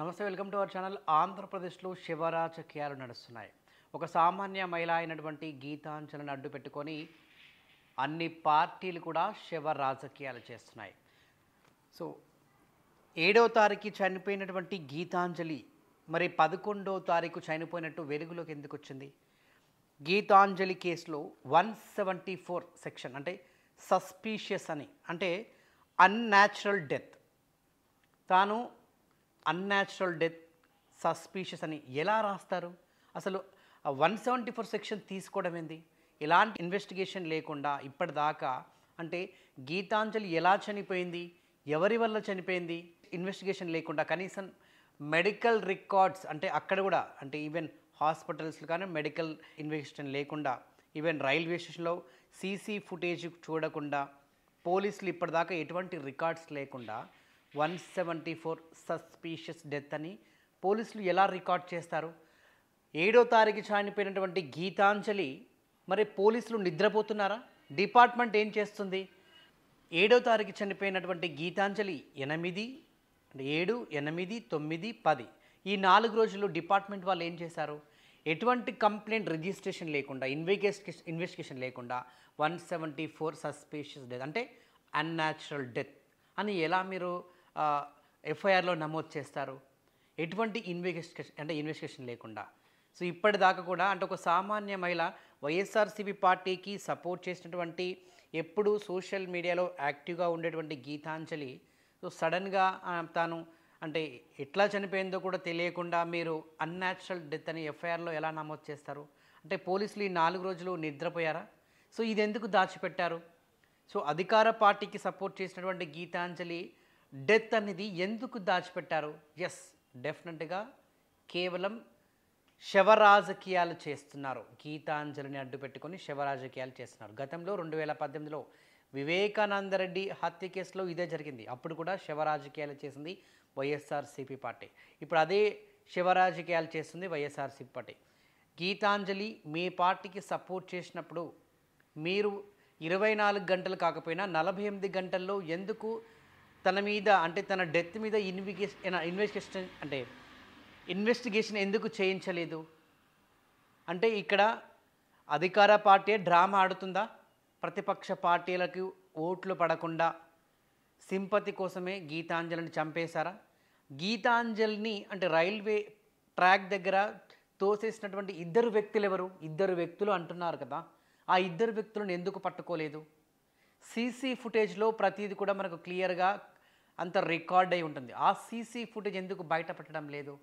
నమస్తే welcome to our channel ఆంధ్రప్రదేశ్లో శివరాజకీయాలు నడుస్తున్నాయి ఒక సామాన్య మహిళ అయినటువంటి గీతాంజలిని అడ్డు పెట్టుకొని అన్ని పార్టీలు కూడా శివ రాజకీయాలు చేస్తున్నాయి సో ఏడవ తారీఖు చనిపోయినటువంటి గీతాంజలి మరి పదకొండో తారీఖు చనిపోయినట్టు వెలుగులోకి ఎందుకు వచ్చింది గీతాంజలి కేసులో వన్ సెవెంటీ ఫోర్ సెక్షన్ అంటే సస్పీషియస్ అని అంటే అన్యాచురల్ డెత్ తాను అన్యాచురల్ డెత్ సస్పీషియస్ అని ఎలా రాస్తారు అసలు వన్ సెవెంటీ ఫోర్ సెక్షన్ తీసుకోవడం ఏంది ఎలాంటి ఇన్వెస్టిగేషన్ లేకుండా ఇప్పటిదాకా అంటే గీతాంజలి ఎలా చనిపోయింది ఎవరి వల్ల చనిపోయింది ఇన్వెస్టిగేషన్ లేకుండా కనీసం మెడికల్ రికార్డ్స్ అంటే అక్కడ కూడా అంటే ఈవెన్ హాస్పిటల్స్లో కానీ మెడికల్ ఇన్వెస్టిగేషన్ లేకుండా ఈవెన్ రైల్వే స్టేషన్లో సీసీ ఫుటేజ్ చూడకుండా పోలీసులు ఇప్పటిదాకా ఎటువంటి రికార్డ్స్ లేకుండా one seventy four suspicious death అని పోలీసులు ఎలా రికార్డ్ చేస్తారు ఏడో తారీఖు చనిపోయినటువంటి గీతాంజలి మరి పోలీసులు నిద్రపోతున్నారా డిపార్ట్మెంట్ ఏం చేస్తుంది ఏడో తారీఖు చనిపోయినటువంటి గీతాంజలి ఎనిమిది ఏడు ఎనిమిది తొమ్మిది పది ఈ నాలుగు రోజులు డిపార్ట్మెంట్ వాళ్ళు ఏం చేశారు ఎటువంటి కంప్లైంట్ రిజిస్ట్రేషన్ లేకుండా ఇన్వెస్టిగేషన్ ఇన్వెస్టిగేషన్ లేకుండా one seventy four suspicious death అంటే అన్యాచురల్ డెత్ అని ఎలా మీరు ఎఫ్ఐఆర్లో నమోదు చేస్తారు ఎటువంటి ఇన్వెస్టిగేషన్ అంటే ఇన్వెస్టిగేషన్ లేకుండా సో ఇప్పటిదాకా కూడా అంటే ఒక సామాన్య మహిళ వైఎస్ఆర్సీపీ పార్టీకి సపోర్ట్ చేసినటువంటి ఎప్పుడు సోషల్ మీడియాలో యాక్టివ్గా ఉండేటువంటి గీతాంజలి సో సడన్గా తాను అంటే ఎట్లా చనిపోయిందో కూడా తెలియకుండా మీరు అన్యాచురల్ డెత్ అని ఎఫ్ఐఆర్లో ఎలా నమోదు చేస్తారు అంటే పోలీసులు ఈ నాలుగు రోజులు నిద్రపోయారా సో ఇది ఎందుకు దాచిపెట్టారు సో అధికార పార్టీకి సపోర్ట్ చేసినటువంటి గీతాంజలి డెత్ అనేది ఎందుకు దాచిపెట్టారు ఎస్ డెఫినెట్గా కేవలం శవరాజకీయాలు చేస్తున్నారు గీతాంజలిని అడ్డు పెట్టుకొని శవరాజకీయాలు చేస్తున్నారు గతంలో రెండు వేల పద్దెనిమిదిలో వివేకానంద రెడ్డి హత్య కేసులో ఇదే జరిగింది అప్పుడు కూడా శివరాజకీయాలు చేసింది వైఎస్ఆర్సిపి పార్టీ ఇప్పుడు అదే శివరాజకీయాలు చేస్తుంది వైఎస్ఆర్సీపీ పార్టీ గీతాంజలి మీ పార్టీకి సపోర్ట్ చేసినప్పుడు మీరు ఇరవై నాలుగు గంటలు కాకపోయినా నలభై ఎనిమిది గంటల్లో ఎందుకు తన మీద అంటే తన డెత్ మీద ఇన్విగేషన్ ఇన్వెస్టిగేషన్ అంటే ఇన్వెస్టిగేషన్ ఎందుకు చేయించలేదు అంటే ఇక్కడ అధికార పార్టీ డ్రామా ఆడుతుందా ప్రతిపక్ష పార్టీలకు ఓట్లు పడకుండా సింపతి కోసమే గీతాంజలిని చంపేశారా గీతాంజలిని అంటే రైల్వే ట్రాక్ దగ్గర తోసేసినటువంటి ఇద్దరు వ్యక్తులు ఎవరు ఇద్దరు వ్యక్తులు అంటున్నారు కదా ఆ ఇద్దరు వ్యక్తులను ఎందుకు పట్టుకోలేదు సీసీ ఫుటేజ్లో ప్రతిదీ కూడా మనకు క్లియర్గా అంత రికార్డ్ అయి ఉంటుంది ఆ సీసీ ఫుటేజ్ ఎందుకు బయటపెట్టడం లేదు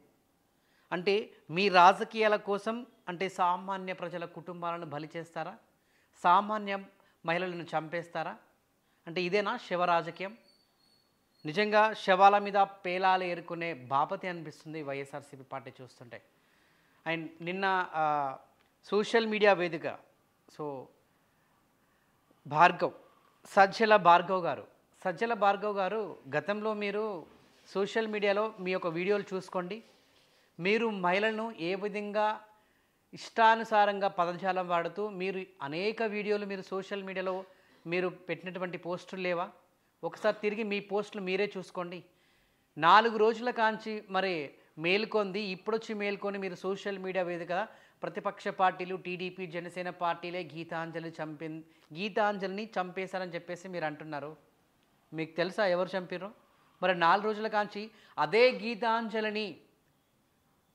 అంటే మీ రాజకీయాల కోసం అంటే సామాన్య ప్రజల కుటుంబాలను బలి చేస్తారా సామాన్య మహిళలను చంపేస్తారా అంటే ఇదేనా శివ రాజకీయం నిజంగా శవాల మీద పేలాలు ఏరుకునే బాపతి అనిపిస్తుంది వైఎస్ఆర్సీపీ పార్టీ చూస్తుంటే అండ్ నిన్న సోషల్ మీడియా వేదిక సో భార్గవ్ సజ్జల భార్గవ్ గారు సజ్జల భార్గవ్ గారు గతంలో మీరు సోషల్ మీడియాలో మీ యొక్క వీడియోలు చూసుకోండి మీరు మహిళలను ఏ విధంగా ఇష్టానుసారంగా పదజాలం వాడుతూ మీరు అనేక వీడియోలు మీరు సోషల్ మీడియాలో మీరు పెట్టినటువంటి పోస్టులు లేవా ఒకసారి తిరిగి మీ పోస్టులు మీరే చూసుకోండి నాలుగు రోజుల కాంచి మరి మేల్కొంది ఇప్పుడొచ్చి మేల్కొని మీరు సోషల్ మీడియా వేదిక ప్రతిపక్ష పార్టీలు టీడీపీ జనసేన పార్టీలే గీతాంజలి చంపి గీతాంజలిని చంపేశారని చెప్పేసి మీరు అంటున్నారు మీకు తెలుసా ఎవరు చంపారో మరి నాలుగు రోజుల కాంచి అదే గీతాంజలిని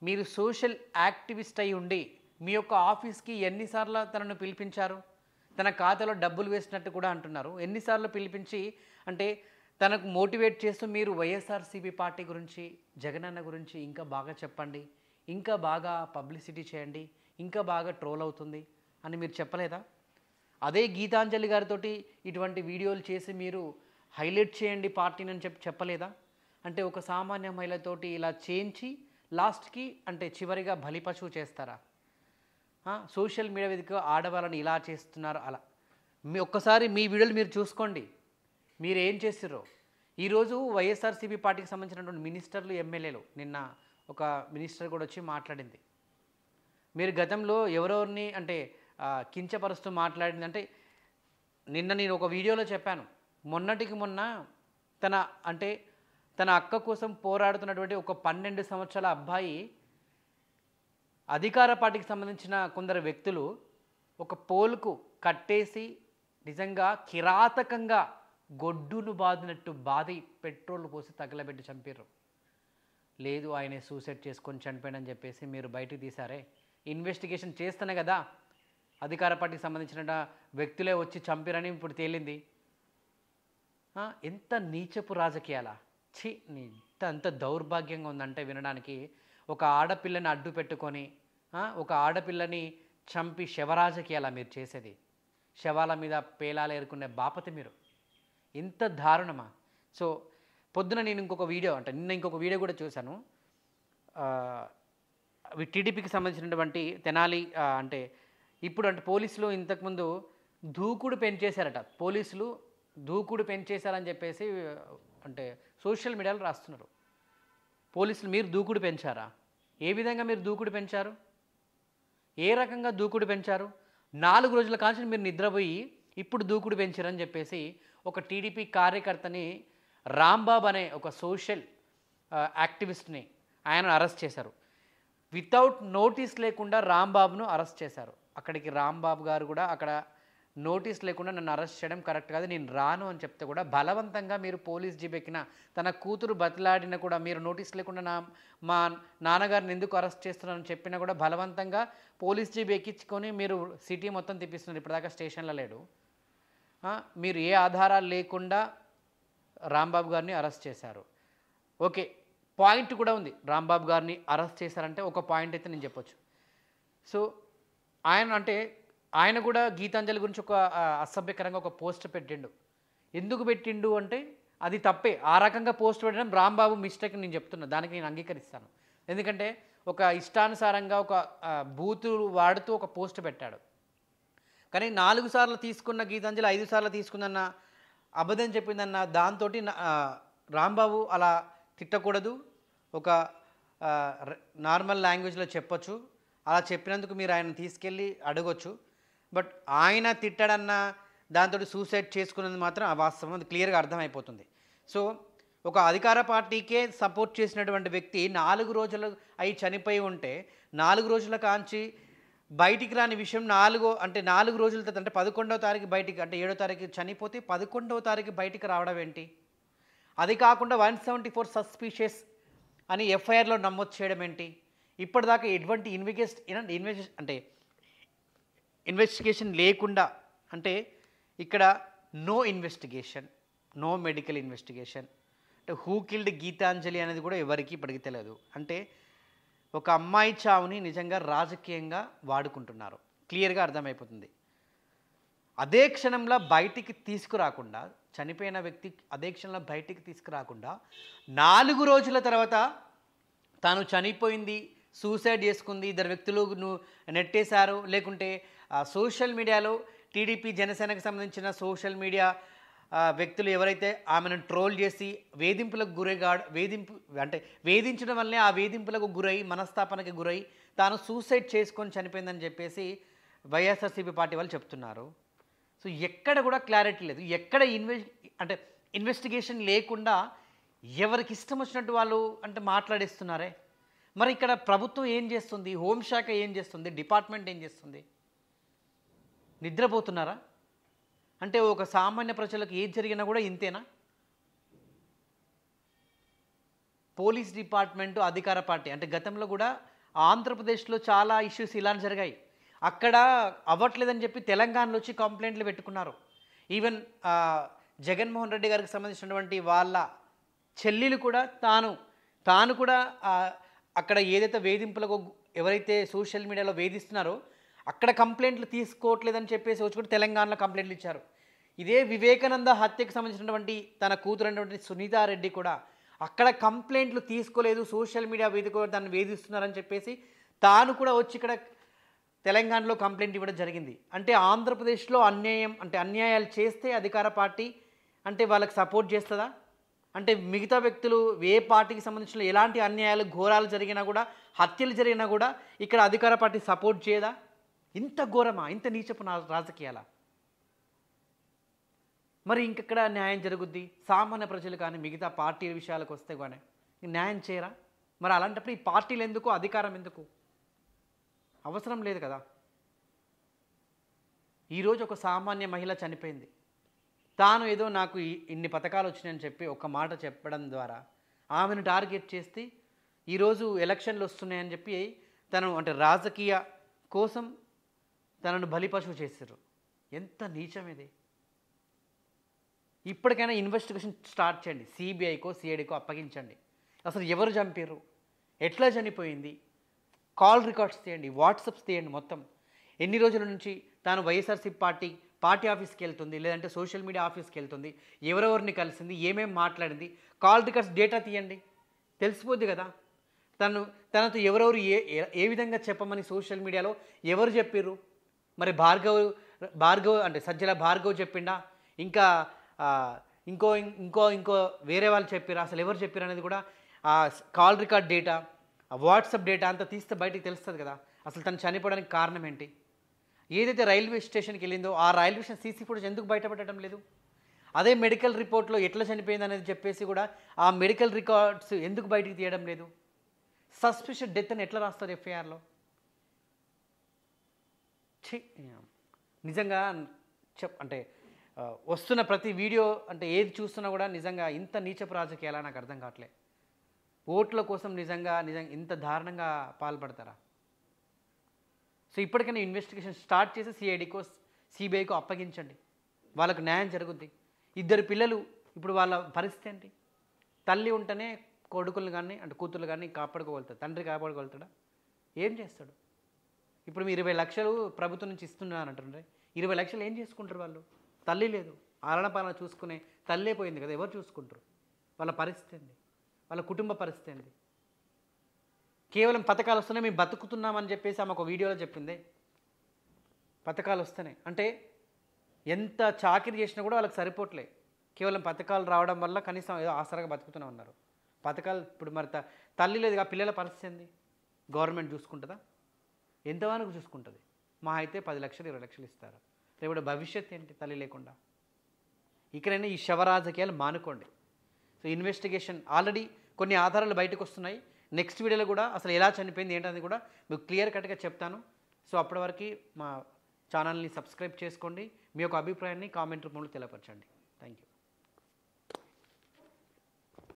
మీరు సోషల్ యాక్టివిస్ట్ అయి ఉండి మీ యొక్క ఆఫీస్కి ఎన్నిసార్లు తనను పిలిపించారు తన ఖాతాలో డబ్బులు వేసినట్టు కూడా అంటున్నారు ఎన్నిసార్లు పిలిపించి అంటే తనకు మోటివేట్ చేస్తూ మీరు వైఎస్ఆర్సీపీ పార్టీ గురించి జగనన్న గురించి ఇంకా బాగా చెప్పండి ఇంకా బాగా పబ్లిసిటీ చేయండి ఇంకా బాగా ట్రోల్ అవుతుంది అని మీరు చెప్పలేదా అదే గీతాంజలి గారితోటి ఇటువంటి వీడియోలు చేసి మీరు హైలైట్ చేయండి పార్టీని అని చెప్పి చెప్పలేదా అంటే ఒక సామాన్య మహిళతోటి ఇలా చేయించి లాస్ట్కి అంటే చివరిగా బలిపశువు చేస్తారా సోషల్ మీడియా వేదిక ఆడవాళ్ళని ఇలా చేస్తున్నారు అలా మీ ఒక్కసారి మీ వీడియోలు మీరు చూసుకోండి మీరు ఏం చేసిర్రో ఈరోజు వైఎస్ఆర్సీపీ పార్టీకి సంబంధించినటువంటి మినిస్టర్లు ఎమ్మెల్యేలు నిన్న ఒక మినిస్టర్ కూడా వచ్చి మాట్లాడింది మీరు గతంలో ఎవరెవరిని అంటే కించపరుస్తూ మాట్లాడింది అంటే నిన్న నేను ఒక వీడియోలో చెప్పాను మొన్నటికి మొన్న తన అంటే తన అక్క కోసం పోరాడుతున్నటువంటి ఒక పన్నెండు సంవత్సరాల అబ్బాయి అధికార పార్టీకి సంబంధించిన కొందరు వ్యక్తులు ఒక పోల్కు కట్టేసి నిజంగా కిరాతకంగా గొడ్డును బాదినట్టు బాధి పెట్రోల్ పోసి తగలబెట్టి చంపారు లేదు ఆయన సూసైడ్ చేసుకొని చనిపోయాడని చెప్పేసి మీరు బయటికి తీశారే ఇన్వెస్టిగేషన్ చేస్తేనే కదా అధికార పార్టీకి సంబంధించిన వ్యక్తులే వచ్చి చంపారని ఇప్పుడు తేలింది ఎంత నీచపు రాజకీయాలా ఛీ ఇంత అంత దౌర్భాగ్యంగా ఉందంటే వినడానికి ఒక ఆడపిల్లని అడ్డు పెట్టుకొని ఒక ఆడపిల్లని చంపి శవరాజకీయాలా మీరు చేసేది శవాల మీద పేలాలు ఎరుకునే బాపతి మీరు ఇంత దారుణమా సో పొద్దున నేను ఇంకొక వీడియో అంటే నిన్న ఇంకొక వీడియో కూడా చూశాను టీడీపీకి సంబంధించినటువంటి తెనాలి అంటే ఇప్పుడు అంటే పోలీసులు ఇంతకుముందు దూకుడు పెంచేశారట పోలీసులు దూకుడు పెంచేశారని చెప్పేసి అంటే సోషల్ మీడియాలో రాస్తున్నారు పోలీసులు మీరు దూకుడు పెంచారా ఏ విధంగా మీరు దూకుడు పెంచారు ఏ రకంగా దూకుడు పెంచారు నాలుగు రోజుల కాల్చి మీరు నిద్రపోయి ఇప్పుడు దూకుడు పెంచారని చెప్పేసి ఒక టీడీపీ కార్యకర్తని రాంబాబ్ అనే ఒక సోషల్ యాక్టివిస్ట్ని ఆయన అరెస్ట్ చేశారు వితౌట్ నోటీస్ లేకుండా రాంబాబును అరెస్ట్ చేశారు అక్కడికి రాంబాబు గారు కూడా అక్కడ నోటీస్ లేకుండా నన్ను అరెస్ట్ చేయడం కరెక్ట్ కాదు నేను రాను అని చెప్తే కూడా బలవంతంగా మీరు పోలీస్ జీబెక్కిన తన కూతురు బతిలాడిన కూడా మీరు నోటీస్ లేకుండా నా మా నాన్నగారిని ఎందుకు అరెస్ట్ చేస్తున్నారని చెప్పినా కూడా బలవంతంగా పోలీస్ జీబీ ఎక్కించుకొని మీరు సిటీ మొత్తం తిప్పిస్తున్నారు ఇప్పటిదాకా స్టేషన్లో లేడు మీరు ఏ ఆధారాలు లేకుండా రాంబాబు గారిని అరెస్ట్ చేశారు ఓకే పాయింట్ కూడా ఉంది రాంబాబు గారిని అరెస్ట్ చేశారంటే ఒక పాయింట్ అయితే నేను చెప్పొచ్చు సో ఆయన అంటే ఆయన కూడా గీతాంజలి గురించి ఒక అసభ్యకరంగా ఒక పోస్ట్ పెట్టిండు ఎందుకు పెట్టిండు అంటే అది తప్పే ఆ రకంగా పోస్ట్ పెట్టడం రాంబాబు మిస్టేక్ నేను చెప్తున్నా దానికి నేను అంగీకరిస్తాను ఎందుకంటే ఒక ఇష్టానుసారంగా ఒక బూతు వాడుతూ ఒక పోస్ట్ పెట్టాడు కానీ నాలుగు సార్లు తీసుకున్న గీతాంజలి ఐదు సార్లు తీసుకుందన్న అబద్ధం చెప్పిందన్న దాంతో రాంబాబు అలా తిట్టకూడదు ఒక నార్మల్ లాంగ్వేజ్లో చెప్పొచ్చు అలా చెప్పినందుకు మీరు ఆయన తీసుకెళ్ళి అడగొచ్చు బట్ ఆయన తిట్టడన్నా దాంతో సూసైడ్ చేసుకున్నది మాత్రం వాస్తవం అది క్లియర్గా అర్థమైపోతుంది సో ఒక అధికార పార్టీకే సపోర్ట్ చేసినటువంటి వ్యక్తి నాలుగు రోజులు అయి చనిపోయి ఉంటే నాలుగు రోజుల కాంచి బయటికి రాని విషయం నాలుగో అంటే నాలుగు రోజుల తర్వాత అంటే పదకొండవ తారీఖు బయటికి అంటే ఏడో తారీఖు చనిపోతే పదకొండవ తారీఖు బయటికి రావడం ఏంటి అది కాకుండా వన్ సెవెంటీ ఫోర్ సస్పీషియస్ అని ఎఫ్ఐఆర్లో నమోదు చేయడం ఏంటి ఇప్పటిదాకా ఎటువంటి ఇన్వెస్ట్ ఇన్వెస్ట్ అంటే ఇన్వెస్టిగేషన్ లేకుండా అంటే ఇక్కడ no investigation no medical investigation అంటే హూ కిల్డ్ గీతాంజలి అనేది కూడా ఎవరికి ఇప్పటికి తెలియదు అంటే ఒక అమ్మాయి చావుని నిజంగా రాజకీయంగా వాడుకుంటున్నారు క్లియర్గా అర్థమైపోతుంది అదే క్షణంలో బయటికి తీసుకురాకుండా చనిపోయిన వ్యక్తి అదే క్షణంలో బయటికి తీసుకురాకుండా నాలుగు రోజుల తర్వాత తాను చనిపోయింది సూసైడ్ చేసుకుంది ఇద్దరు వ్యక్తులు నెట్టేశారు లేకుంటే సోషల్ మీడియాలో టీడీపీ జనసేనకు సంబంధించిన సోషల్ మీడియా వ్యక్తులు ఎవరైతే ఆమెను ట్రోల్ చేసి వేధింపులకు గురైగా వేధింపు అంటే వేధించడం వల్లే ఆ వేధింపులకు గురై మనస్తాపనకి గురై తాను సూసైడ్ చేసుకొని చనిపోయిందని చెప్పేసి వైఎస్ఆర్సీపీ పార్టీ వాళ్ళు చెప్తున్నారు సో ఎక్కడ కూడా క్లారిటీ లేదు ఎక్కడ ఇన్వె అంటే ఇన్వెస్టిగేషన్ లేకుండా ఎవరికి ఇష్టం వచ్చినట్టు వాళ్ళు అంటే మాట్లాడేస్తున్నారే మరి ఇక్కడ ప్రభుత్వం ఏం చేస్తుంది హోంశాఖ ఏం చేస్తుంది డిపార్ట్మెంట్ ఏం చేస్తుంది నిద్రపోతున్నారా అంటే ఒక సామాన్య ప్రజలకు ఏది జరిగినా కూడా ఇంతేనా పోలీస్ డిపార్ట్మెంట్ అధికార పార్టీ అంటే గతంలో కూడా ఆంధ్రప్రదేశ్లో చాలా ఇష్యూస్ ఇలా జరిగాయి అక్కడ అవ్వట్లేదని చెప్పి తెలంగాణలో వచ్చి కంప్లైంట్లు పెట్టుకున్నారు ఈవెన్ జగన్మోహన్ రెడ్డి గారికి సంబంధించినటువంటి వాళ్ళ చెల్లెలు కూడా తాను తాను కూడా అక్కడ ఏదైతే వేధింపులకు ఎవరైతే సోషల్ మీడియాలో వేధిస్తున్నారో అక్కడ కంప్లైంట్లు తీసుకోవట్లేదని చెప్పేసి వచ్చి కూడా తెలంగాణలో కంప్లైంట్లు ఇచ్చారు ఇదే వివేకానంద హత్యకు సంబంధించినటువంటి తన కూతురు అయినటువంటి సునీతారెడ్డి కూడా అక్కడ కంప్లైంట్లు తీసుకోలేదు సోషల్ మీడియా వేదిక దాన్ని వేధిస్తున్నారని చెప్పేసి తాను కూడా వచ్చి ఇక్కడ తెలంగాణలో కంప్లైంట్ ఇవ్వడం జరిగింది అంటే ఆంధ్రప్రదేశ్లో అన్యాయం అంటే అన్యాయాలు చేస్తే అధికార పార్టీ అంటే వాళ్ళకి సపోర్ట్ చేస్తుందా అంటే మిగతా వ్యక్తులు ఏ పార్టీకి సంబంధించిన ఎలాంటి అన్యాయాలు ఘోరాలు జరిగినా కూడా హత్యలు జరిగినా కూడా ఇక్కడ అధికార పార్టీ సపోర్ట్ చేయదా ఇంత ఘోరమా ఇంత నీచపు రాజకీయాల మరి ఇంకెక్కడ న్యాయం జరుగుద్ది సామాన్య ప్రజలు కానీ మిగతా పార్టీల విషయాలకు వస్తే కానీ న్యాయం చేయరా మరి అలాంటప్పుడు ఈ పార్టీలు ఎందుకు అధికారం ఎందుకు అవసరం లేదు కదా ఈరోజు ఒక సామాన్య మహిళ చనిపోయింది తాను ఏదో నాకు ఇన్ని పథకాలు వచ్చినాయని చెప్పి ఒక మాట చెప్పడం ద్వారా ఆమెను టార్గెట్ చేస్తే ఈరోజు ఎలక్షన్లు వస్తున్నాయని చెప్పి తను అంటే రాజకీయ కోసం తనను బలిపశువు చేశారు ఎంత నీచం ఇది ఇప్పటికైనా ఇన్వెస్టిగేషన్ స్టార్ట్ చేయండి సిబిఐకో సిఐడికో అప్పగించండి అసలు ఎవరు చంపారు ఎట్లా చనిపోయింది కాల్ రికార్డ్స్ తీయండి వాట్సప్స్ తీయండి మొత్తం ఎన్ని రోజుల నుంచి తాను వైఎస్ఆర్సీ పార్టీ పార్టీ ఆఫీస్కి వెళ్తుంది లేదంటే సోషల్ మీడియా ఆఫీస్కి వెళ్తుంది ఎవరెవరిని కలిసింది ఏమేమి మాట్లాడింది కాల్ రికార్డ్స్ డేటా తీయండి తెలిసిపోద్ది కదా తను తనతో ఎవరెవరు ఏ ఏ విధంగా చెప్పమని సోషల్ మీడియాలో ఎవరు చెప్పిర్రు మరి భార్గవ్ భార్గవ్ అంటే సజ్జల భార్గవ్ చెప్పిండా ఇంకా ఇంకో ఇంకో ఇంకో వేరే వాళ్ళు చెప్పారు అసలు ఎవరు చెప్పారు అనేది కూడా ఆ call record data WhatsApp data అంతా తీస్తే బయటికి తెలుస్తుంది కదా అసలు తను చనిపోవడానికి కారణం ఏంటి ఏదైతే రైల్వే స్టేషన్కి వెళ్ళిందో ఆ రైల్వే స్టేషన్ సీసీ ఫుటేజ్ ఎందుకు బయటపడటం లేదు అదే మెడికల్ రిపోర్ట్లో ఎట్లా చనిపోయింది అనేది చెప్పేసి కూడా ఆ మెడికల్ రికార్డ్స్ ఎందుకు బయటికి తీయడం లేదు సస్పెషన్ డెత్ అని ఎట్లా రాస్తారు ఎఫ్ఐఆర్లో నిజంగా చెప్ అంటే వస్తున్న ప్రతి వీడియో అంటే ఏది చూస్తున్నా కూడా నిజంగా ఇంత నీచపు రాజకీయాల నాకు అర్థం కావట్లేదు ఓట్ల కోసం నిజంగా నిజంగా ఇంత దారుణంగా పాల్పడతారా సో ఇప్పటికైనా ఇన్వెస్టిగేషన్ స్టార్ట్ చేసి సిఐడికో సిబిఐకో అప్పగించండి వాళ్ళకు న్యాయం జరుగుద్ది ఇద్దరు పిల్లలు ఇప్పుడు వాళ్ళ పరిస్థితి ఏంటి తల్లి ఉంటేనే కొడుకులు కానీ అంటే కూతురు కానీ కాపాడుకోగలుగుతాడు తండ్రి కాపాడుకోగలుగుతాడా ఏం చేస్తాడు ఇప్పుడు మీ ఇరవై లక్షలు ప్రభుత్వం నుంచి ఇస్తున్నారంటే ఇరవై లక్షలు ఏం చేసుకుంటారు వాళ్ళు తల్లి లేదు ఆలన పాలన చూసుకునే తల్లే పోయింది కదా ఎవరు చూసుకుంటారు వాళ్ళ పరిస్థితి ఏంది వాళ్ళ కుటుంబ పరిస్థితి ఏంది కేవలం పథకాలు వస్తున్నాయి మేము బతుకుతున్నామని చెప్పేసి ఆమె ఒక వీడియోలో చెప్పింది పథకాలు వస్తున్నాయి అంటే ఎంత చాకరీ చేసినా కూడా వాళ్ళకి సరిపోవట్లే కేవలం పథకాలు రావడం వల్ల కనీసం ఏదో ఆసరాగా బతుకుతూనే ఉన్నారు పథకాలు ఇప్పుడు మరి తల్లి లేదు పిల్లల పరిస్థితి ఏంది గవర్నమెంట్ చూసుకుంటుందా ఎంతవరకు చూసుకుంటుంది మా అయితే పది లక్షలు ఇరవై లక్షలు ఇస్తారు రేపు భవిష్యత్ ఏంటి తల్లి లేకుండా ఇక్కడైనా ఈ శవ రాజకీయాలు మానుకోండి సో ఇన్వెస్టిగేషన్ ఆల్రెడీ కొన్ని ఆధారాలు బయటకు వస్తున్నాయి నెక్స్ట్ వీడియోలో కూడా అసలు ఎలా చనిపోయింది ఏంటనేది కూడా మీకు క్లియర్ కట్గా చెప్తాను సో అప్పటి వరకు మా ఛానల్ని సబ్స్క్రైబ్ చేసుకోండి మీ యొక్క అభిప్రాయాన్ని కామెంట్ రూపంలో తెలియపరచండి